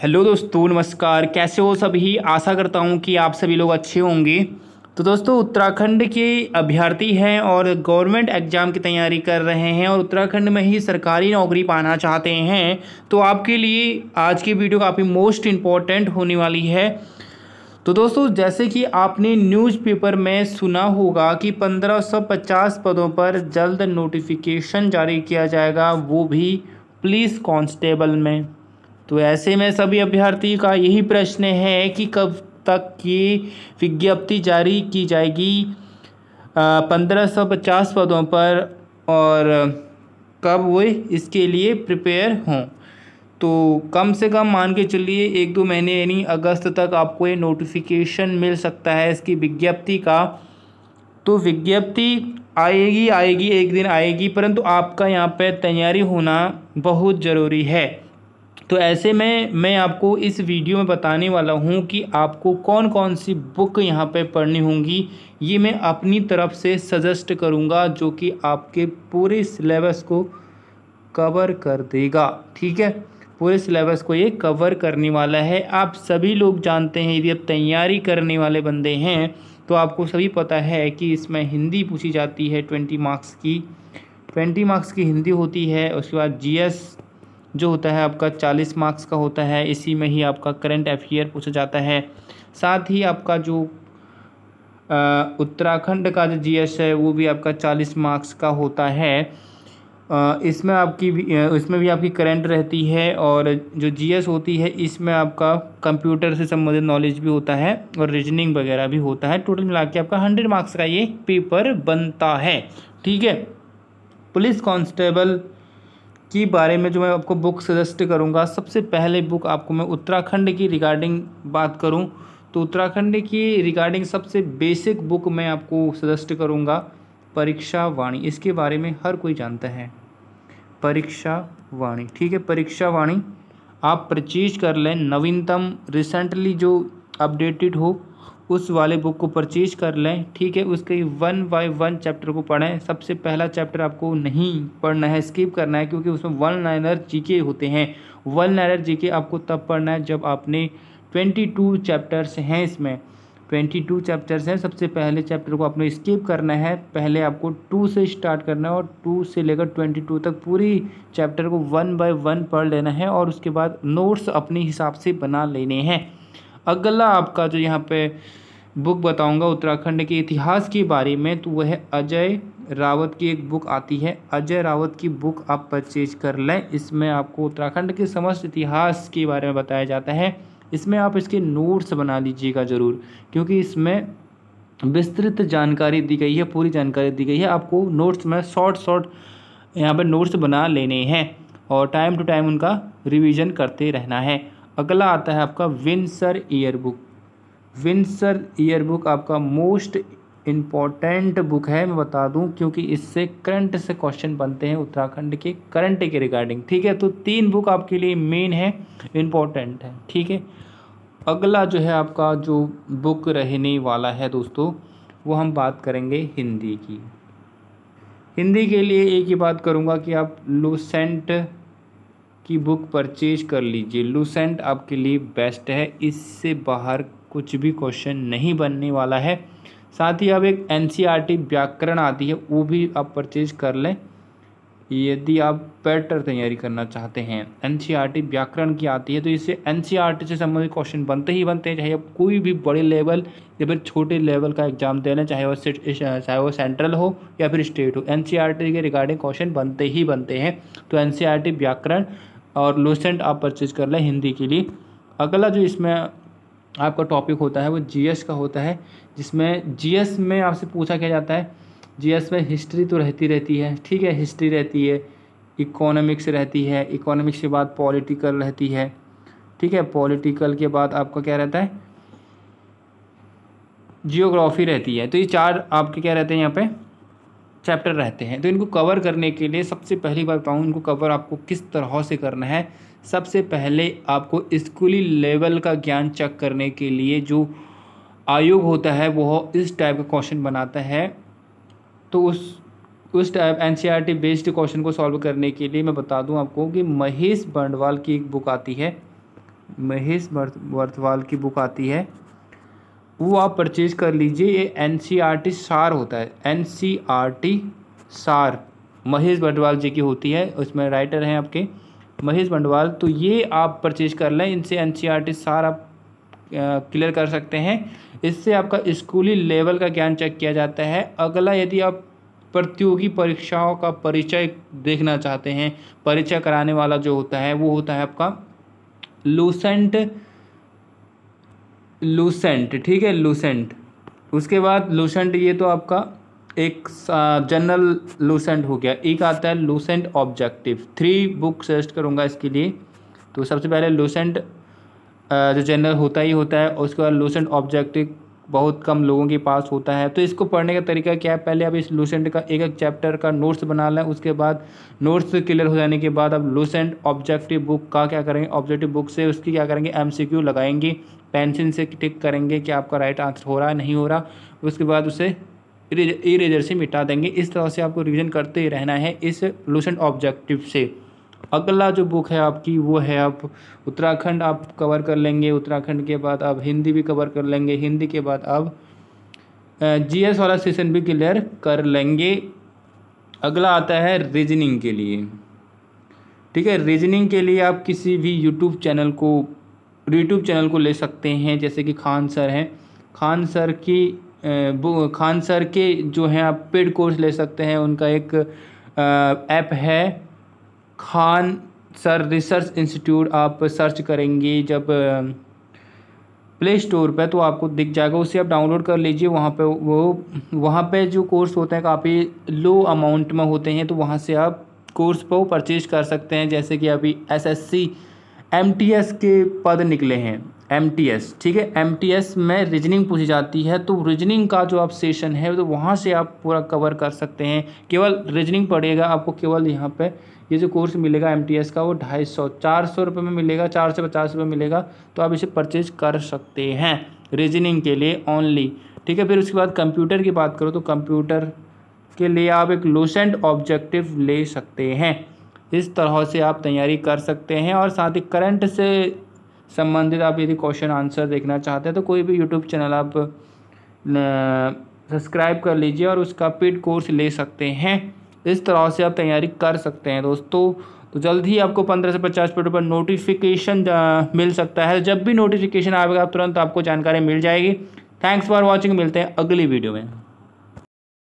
hello दोस्तों नमस्कार कैसे हो सभी आशा करता हूँ कि आप सभी लोग अच्छे होंगे तो दोस्तों उत्तराखंड के अभ्यर्थी हैं और गवर्नमेंट एग्ज़ाम की तैयारी कर रहे हैं और उत्तराखंड में ही सरकारी नौकरी पाना चाहते हैं तो आपके लिए आज की वीडियो काफ़ी मोस्ट इम्पॉर्टेंट होने वाली है तो दोस्तों जैसे कि आपने न्यूज़पेपर में सुना होगा कि 1550 पदों पर जल्द नोटिफिकेशन जारी किया जाएगा वो भी पुलिस कांस्टेबल में तो ऐसे में सभी अभ्यर्थी का यही प्रश्न है कि कब तक ये विज्ञप्ति जारी की जाएगी पंद्रह सौ पचास पदों पर और कब वे इसके लिए प्रिपेयर हों तो कम से कम मान के चलिए एक दो महीने यानी अगस्त तक आपको ये नोटिफिकेशन मिल सकता है इसकी विज्ञप्ति का तो विज्ञप्ति आएगी आएगी एक दिन आएगी परंतु आपका यहाँ पर तैयारी होना बहुत ज़रूरी है तो ऐसे में मैं आपको इस वीडियो में बताने वाला हूँ कि आपको कौन कौन सी बुक यहाँ पे पढ़नी होंगी ये मैं अपनी तरफ से सजेस्ट करूँगा जो कि आपके पूरे सिलेबस को कवर कर देगा ठीक है पूरे सिलेबस को ये कवर करने वाला है आप सभी लोग जानते हैं यदि आप तैयारी करने वाले बंदे हैं तो आपको सभी पता है कि इसमें हिंदी पूछी जाती है ट्वेंटी मार्क्स की ट्वेंटी मार्क्स की हिंदी होती है उसके बाद जीएस जो होता है आपका चालीस मार्क्स का होता है इसी में ही आपका करंट अफेयर पूछा जाता है साथ ही आपका जो उत्तराखंड का जो जी है वो भी आपका चालीस मार्क्स का होता है इसमें आपकी भी इसमें भी आपकी करंट रहती है और जो जीएस होती है इसमें आपका कंप्यूटर से संबंधित नॉलेज भी होता है और रीजनिंग वगैरह भी होता है टोटल मिला के आपका हंड्रेड मार्क्स का ये पेपर बनता है ठीक है पुलिस कांस्टेबल के बारे में जो मैं आपको बुक सजेस्ट करूँगा सबसे पहले बुक आपको मैं उत्तराखंड की रिगार्डिंग बात करूँ तो उत्तराखंड की रिगार्डिंग सबसे बेसिक बुक मैं आपको सजेस्ट करूँगा परीक्षा वाणी इसके बारे में हर कोई जानता है परीक्षा वाणी ठीक है परीक्षा वाणी आप परचेज कर लें नवीनतम रिसेंटली जो अपडेटेड हो उस वाले बुक को परचेज कर लें ठीक है उसके वन बाई वन चैप्टर को पढ़ें सबसे पहला चैप्टर आपको नहीं पढ़ना है स्किप करना है क्योंकि उसमें वन लाइनर जीके होते हैं वन लाइनर जीके आपको तब पढ़ना है जब आपने ट्वेंटी टू चैप्टर्स हैं इसमें ट्वेंटी टू चैप्टर्स हैं सबसे पहले चैप्टर को आपने स्किप करना है पहले आपको टू से स्टार्ट करना है और टू से लेकर ट्वेंटी टू तक पूरी चैप्टर को वन बाय वन पढ़ लेना है और उसके बाद नोट्स अपने हिसाब से बना लेने हैं अगला आपका जो यहाँ पे बुक बताऊंगा उत्तराखंड के इतिहास के बारे में तो वह अजय रावत की एक बुक आती है अजय रावत की बुक आप परचेज कर लें इसमें आपको उत्तराखंड के समस्त इतिहास के बारे में बताया जाता है इसमें आप इसके नोट्स बना लीजिएगा ज़रूर क्योंकि इसमें विस्तृत जानकारी दी गई है पूरी जानकारी दी गई है आपको नोट्स में शॉर्ट शॉर्ट यहाँ पर नोट्स बना लेने हैं और टाइम टू टाइम उनका रिवीजन करते रहना है अगला आता है आपका विंसर ईयरबुक विंसर ईयरबुक आपका मोस्ट इम्पॉर्टेंट बुक है मैं बता दूं क्योंकि इससे करंट से क्वेश्चन बनते हैं उत्तराखंड के करंट के रिगार्डिंग ठीक है तो तीन बुक आपके लिए मेन है इम्पॉर्टेंट है ठीक है अगला जो है आपका जो बुक रहने वाला है दोस्तों वो हम बात करेंगे हिंदी की हिंदी के लिए एक ही बात करूँगा कि आप लूसेंट की बुक परचेज कर लीजिए लूसेंट आपके लिए बेस्ट है इससे बाहर कुछ भी क्वेश्चन नहीं बनने वाला है साथ ही अब एक एन e व्याकरण आती है वो भी आप परचेज कर लें यदि आप बेटर तैयारी करना चाहते हैं एन e व्याकरण की आती है तो इससे एन e से संबंधित क्वेश्चन बनते ही बनते हैं चाहे आप कोई भी बड़े लेवल या फिर छोटे लेवल का एग्जाम दे चाहे वो चाहे वो सेंट्रल हो या फिर स्टेट हो एन के रिगार्डिंग क्वेश्चन बनते ही बनते हैं तो एन व्याकरण और लूसेंट आप परचेज कर लें हिंदी के लिए अगला जो इसमें आपका टॉपिक होता है वो जीएस का होता है जिसमें जीएस में आपसे पूछा क्या जाता है जीएस में हिस्ट्री तो रहती रहती है ठीक है हिस्ट्री रहती है इकोनॉमिक्स रहती है इकोनॉमिक्स के बाद पॉलिटिकल रहती है ठीक है पॉलिटिकल के बाद आपका क्या रहता है जियोग्राफी रहती है तो ये चार आपके क्या रहते हैं यहाँ पे चैप्टर रहते हैं तो इनको कवर करने के लिए सबसे पहली बात बताऊँ इनको कवर आपको किस तरह से करना है सबसे पहले आपको स्कूली लेवल का ज्ञान चेक करने के लिए जो आयोग होता है वह इस टाइप का क्वेश्चन बनाता है तो उस उस टाइप एन बेस्ड क्वेश्चन को सॉल्व करने के लिए मैं बता दूं आपको कि महेश बंडवाल की एक बुक आती है महेश बर्थवाल की बुक आती है वो आप परचेज़ कर लीजिए ये एन सी आर टी सार होता है एन सी आर टी सार महेश बंडवाल जी की होती है उसमें राइटर हैं आपके महेश बंडवाल तो ये आप परचेज कर लें इनसे एन सी आर टी सार आप क्लियर कर सकते हैं इससे आपका स्कूली लेवल का ज्ञान चेक किया जाता है अगला यदि आप प्रतियोगी परीक्षाओं का परिचय देखना चाहते हैं परिचय कराने वाला जो होता है वो होता है आपका लूसेंट लूसेंट ठीक है लूसेंट उसके बाद लूसेंट ये तो आपका एक जनरल लूसेंट हो गया एक आता है Lucent objective three book suggest करूँगा इसके लिए तो सबसे पहले लूसेंट जो जनरल होता ही होता है उसके बाद लूसेंट ऑब्जेक्टिव बहुत कम लोगों के पास होता है तो इसको पढ़ने का तरीका क्या है पहले आप इस लूसेंट का एक एक चैप्टर का नोट्स बना लें उसके बाद नोट्स क्लियर हो जाने के बाद अब लूसेंट ऑब्जेक्टिव बुक का क्या करेंगे ऑब्जेक्टिव बुक से उसकी क्या करेंगे क्यू लगाएंगे पेंसिल से टिक करेंगे कि आपका राइट आंसर हो रहा है नहीं हो रहा उसके बाद उसे इरेजर से मिटा देंगे इस तरह से आपको रिविज़न करते रहना है इस लूसेंट ऑब्जेक्टिव से अगला जो बुक है आपकी वो है आप उत्तराखंड आप कवर कर लेंगे उत्तराखंड के बाद आप हिंदी भी कवर कर लेंगे हिंदी के बाद आप जी एस वाला सेशन भी क्लियर कर लेंगे अगला आता है रीजनिंग के लिए ठीक है रीजनिंग के लिए आप किसी भी यूट्यूब चैनल को यूट्यूब चैनल को ले सकते हैं जैसे कि खान सर हैं खान सर की खान सर के जो हैं आप पेड कोर्स ले सकते हैं उनका एक ऐप है खान सर रिसर्च इंस्टीट्यूट आप सर्च करेंगे जब प्ले स्टोर पर तो आपको दिख जाएगा उसे आप डाउनलोड कर लीजिए वहाँ पे वो वहाँ पे जो कोर्स होते हैं काफ़ी लो अमाउंट में होते हैं तो वहाँ से आप कोर्स को परचेज कर सकते हैं जैसे कि अभी एसएससी एमटीएस के पद निकले हैं एम ठीक है एम में रीजनिंग पूछी जाती है तो रीजनिंग का जो आप सेशन है तो वहाँ से आप पूरा कवर कर सकते हैं केवल रीजनिंग पड़ेगा आपको केवल यहाँ पे ये जो कोर्स मिलेगा एम का वो ढाई सौ चार सौ रुपये में मिलेगा चार सौ पचास रुपये मिलेगा तो आप इसे परचेज कर सकते हैं रीजनिंग के लिए ओनली ठीक है फिर उसके बाद कंप्यूटर की बात करो तो कंप्यूटर के लिए आप एक लूसेंट ऑब्जेक्टिव ले सकते हैं इस तरह से आप तैयारी कर सकते हैं और साथ ही करंट से संबंधित आप यदि क्वेश्चन आंसर देखना चाहते हैं तो कोई भी यूट्यूब चैनल आप सब्सक्राइब कर लीजिए और उसका पेड कोर्स ले सकते हैं इस तरह से आप तैयारी कर सकते हैं दोस्तों तो जल्द ही आपको पंद्रह से पचास मिनट पर नोटिफिकेशन मिल सकता है जब भी नोटिफिकेशन आएगा आप तुरंत आपको जानकारी मिल जाएगी थैंक्स फॉर वॉचिंग मिलते हैं अगली वीडियो में